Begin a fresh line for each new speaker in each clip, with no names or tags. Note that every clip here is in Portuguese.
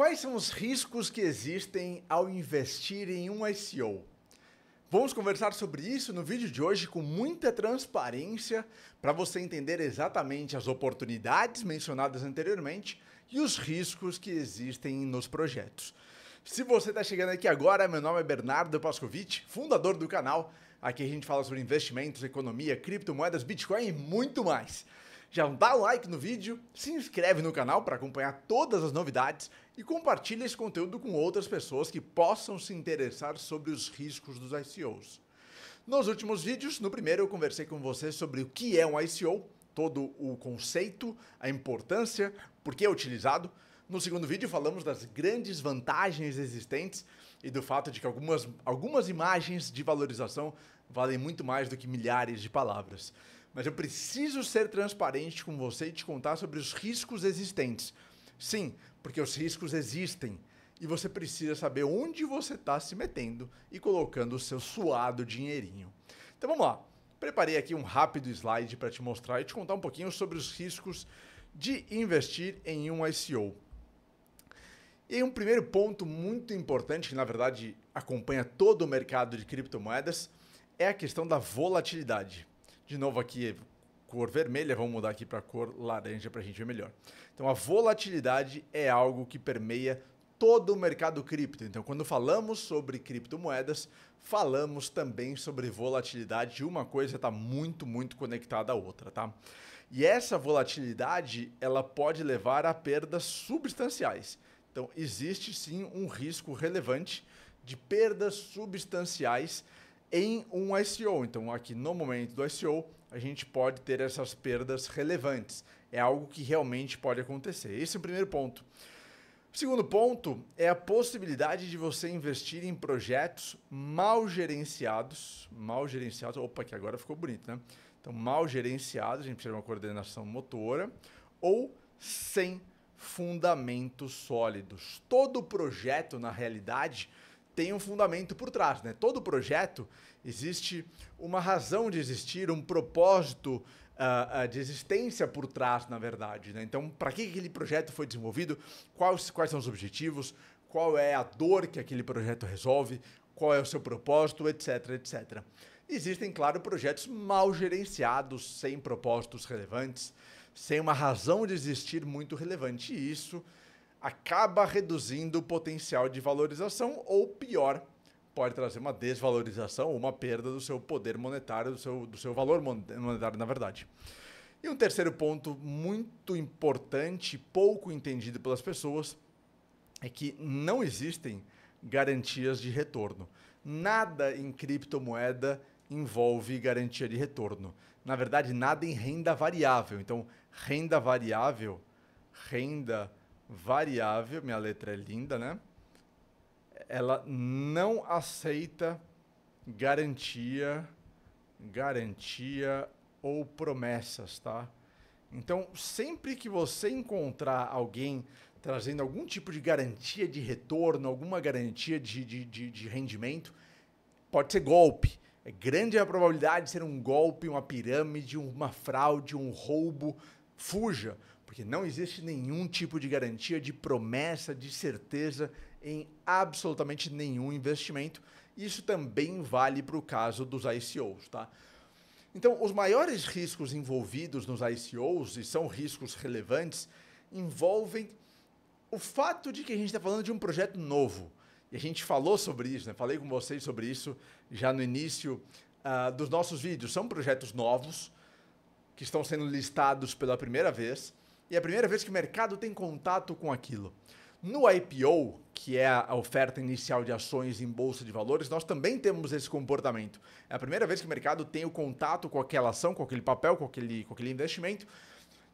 Quais são os riscos que existem ao investir em um ICO? Vamos conversar sobre isso no vídeo de hoje com muita transparência para você entender exatamente as oportunidades mencionadas anteriormente e os riscos que existem nos projetos. Se você está chegando aqui agora, meu nome é Bernardo Pascovitch, fundador do canal. Aqui a gente fala sobre investimentos, economia, criptomoedas, Bitcoin e muito mais já dá like no vídeo, se inscreve no canal para acompanhar todas as novidades e compartilha esse conteúdo com outras pessoas que possam se interessar sobre os riscos dos ICOs. Nos últimos vídeos, no primeiro eu conversei com você sobre o que é um ICO, todo o conceito, a importância, por que é utilizado. No segundo vídeo falamos das grandes vantagens existentes e do fato de que algumas, algumas imagens de valorização valem muito mais do que milhares de palavras mas eu preciso ser transparente com você e te contar sobre os riscos existentes. Sim, porque os riscos existem. E você precisa saber onde você está se metendo e colocando o seu suado dinheirinho. Então vamos lá. Preparei aqui um rápido slide para te mostrar e te contar um pouquinho sobre os riscos de investir em um ICO. E um primeiro ponto muito importante, que na verdade acompanha todo o mercado de criptomoedas, é a questão da volatilidade. De novo aqui, cor vermelha, vamos mudar aqui para cor laranja para a gente ver melhor. Então a volatilidade é algo que permeia todo o mercado cripto. Então, quando falamos sobre criptomoedas, falamos também sobre volatilidade e uma coisa está muito, muito conectada à outra, tá? E essa volatilidade ela pode levar a perdas substanciais. Então, existe sim um risco relevante de perdas substanciais em um ICO, Então, aqui no momento do ICO a gente pode ter essas perdas relevantes. É algo que realmente pode acontecer. Esse é o primeiro ponto. O segundo ponto é a possibilidade de você investir em projetos mal gerenciados. Mal gerenciados, opa, que agora ficou bonito, né? Então, mal gerenciados, a gente precisa de uma coordenação motora, ou sem fundamentos sólidos. Todo projeto, na realidade, tem um fundamento por trás. Né? Todo projeto existe uma razão de existir, um propósito uh, uh, de existência por trás, na verdade. Né? Então, para que aquele projeto foi desenvolvido, quais, quais são os objetivos, qual é a dor que aquele projeto resolve, qual é o seu propósito, etc, etc. Existem, claro, projetos mal gerenciados, sem propósitos relevantes, sem uma razão de existir muito relevante. E isso acaba reduzindo o potencial de valorização ou pior, pode trazer uma desvalorização ou uma perda do seu poder monetário, do seu, do seu valor monetário, na verdade. E um terceiro ponto muito importante, pouco entendido pelas pessoas, é que não existem garantias de retorno. Nada em criptomoeda envolve garantia de retorno. Na verdade, nada em renda variável. Então, renda variável, renda variável, minha letra é linda, né? Ela não aceita garantia, garantia ou promessas, tá? Então, sempre que você encontrar alguém trazendo algum tipo de garantia de retorno, alguma garantia de, de, de, de rendimento, pode ser golpe. É grande a probabilidade de ser um golpe, uma pirâmide, uma fraude, um roubo. Fuja, porque não existe nenhum tipo de garantia, de promessa, de certeza em absolutamente nenhum investimento. Isso também vale para o caso dos ICOs, tá? Então, os maiores riscos envolvidos nos ICOs, e são riscos relevantes, envolvem o fato de que a gente está falando de um projeto novo. E a gente falou sobre isso, né? falei com vocês sobre isso já no início uh, dos nossos vídeos. São projetos novos que estão sendo listados pela primeira vez e é a primeira vez que o mercado tem contato com aquilo. No IPO, que é a oferta inicial de ações em bolsa de valores, nós também temos esse comportamento. É a primeira vez que o mercado tem o contato com aquela ação, com aquele papel, com aquele, com aquele investimento.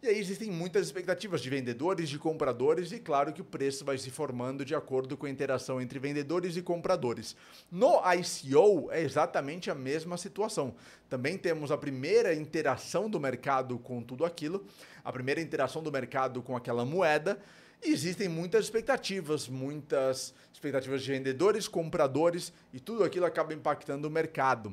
E aí existem muitas expectativas de vendedores, de compradores e claro que o preço vai se formando de acordo com a interação entre vendedores e compradores. No ICO é exatamente a mesma situação. Também temos a primeira interação do mercado com tudo aquilo, a primeira interação do mercado com aquela moeda. E existem muitas expectativas, muitas expectativas de vendedores, compradores e tudo aquilo acaba impactando o mercado.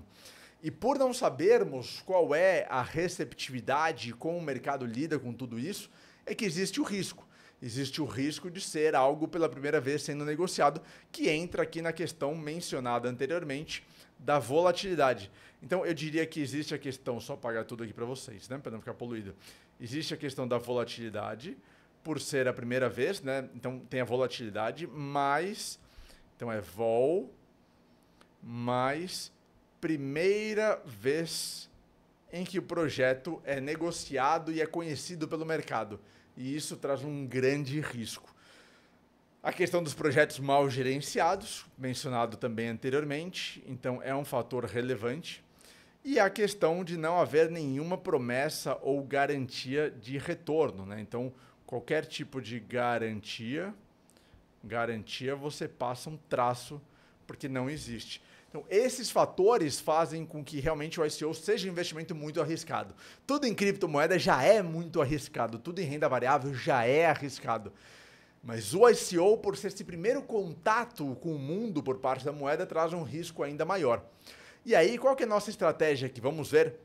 E por não sabermos qual é a receptividade e como o mercado lida com tudo isso, é que existe o risco. Existe o risco de ser algo pela primeira vez sendo negociado, que entra aqui na questão mencionada anteriormente da volatilidade. Então eu diria que existe a questão, só pagar tudo aqui para vocês, né, para não ficar poluído. Existe a questão da volatilidade por ser a primeira vez, né? Então tem a volatilidade mais então é vol mais primeira vez em que o projeto é negociado e é conhecido pelo mercado. E isso traz um grande risco. A questão dos projetos mal gerenciados, mencionado também anteriormente, então é um fator relevante. E a questão de não haver nenhuma promessa ou garantia de retorno. Né? Então, qualquer tipo de garantia, garantia você passa um traço, porque não existe. Então, esses fatores fazem com que realmente o ICO seja um investimento muito arriscado. Tudo em criptomoeda já é muito arriscado, tudo em renda variável já é arriscado. Mas o ICO, por ser esse primeiro contato com o mundo por parte da moeda, traz um risco ainda maior. E aí, qual que é a nossa estratégia que vamos ver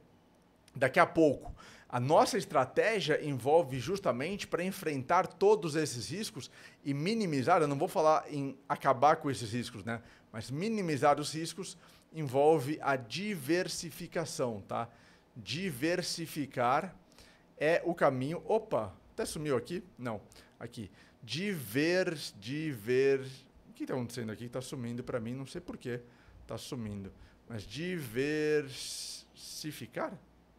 daqui a pouco? A nossa estratégia envolve justamente para enfrentar todos esses riscos e minimizar, eu não vou falar em acabar com esses riscos, né? Mas minimizar os riscos envolve a diversificação, tá? Diversificar é o caminho. Opa, até sumiu aqui? Não, aqui. Diver, diver. O que está acontecendo aqui? Está sumindo para mim, não sei porquê. Está sumindo. Mas diversificar?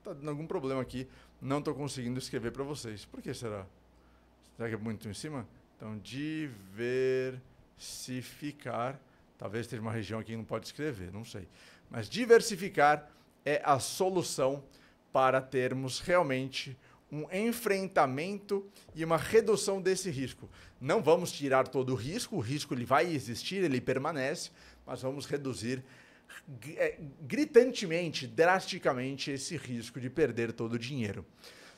tá dando algum problema aqui, não estou conseguindo escrever para vocês. Por que será? Será que é muito em cima? Então, diversificar. Talvez tenha uma região aqui que não pode escrever, não sei. Mas diversificar é a solução para termos realmente um enfrentamento e uma redução desse risco. Não vamos tirar todo o risco, o risco ele vai existir, ele permanece, mas vamos reduzir é, gritantemente, drasticamente esse risco de perder todo o dinheiro.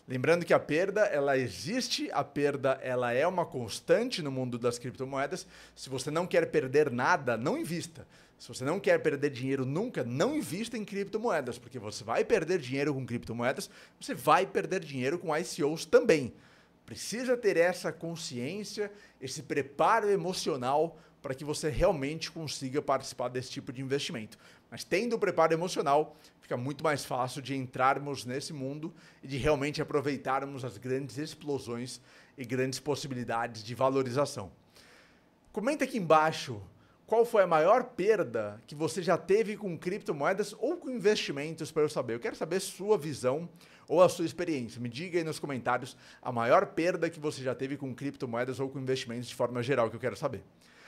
Lembrando que a perda, ela existe, a perda, ela é uma constante no mundo das criptomoedas. Se você não quer perder nada, não invista. Se você não quer perder dinheiro nunca, não invista em criptomoedas, porque você vai perder dinheiro com criptomoedas, você vai perder dinheiro com ICOs também precisa ter essa consciência, esse preparo emocional para que você realmente consiga participar desse tipo de investimento. Mas tendo o preparo emocional, fica muito mais fácil de entrarmos nesse mundo e de realmente aproveitarmos as grandes explosões e grandes possibilidades de valorização. Comenta aqui embaixo qual foi a maior perda que você já teve com criptomoedas ou com investimentos para eu saber. Eu quero saber sua visão ou a sua experiência. Me diga aí nos comentários a maior perda que você já teve com criptomoedas ou com investimentos de forma geral, que eu quero saber.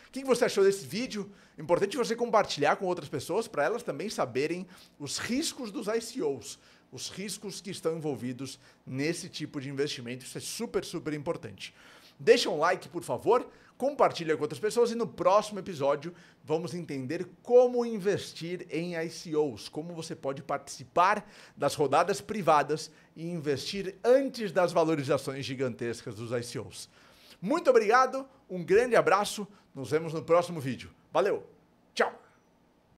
O que você achou desse vídeo? Importante você compartilhar com outras pessoas para elas também saberem os riscos dos ICOs, os riscos que estão envolvidos nesse tipo de investimento. Isso é super, super importante. Deixa um like, por favor, compartilha com outras pessoas e no próximo episódio vamos entender como investir em ICOs, como você pode participar das rodadas privadas e investir antes das valorizações gigantescas dos ICOs. Muito obrigado, um grande abraço, nos vemos no próximo vídeo. Valeu, tchau!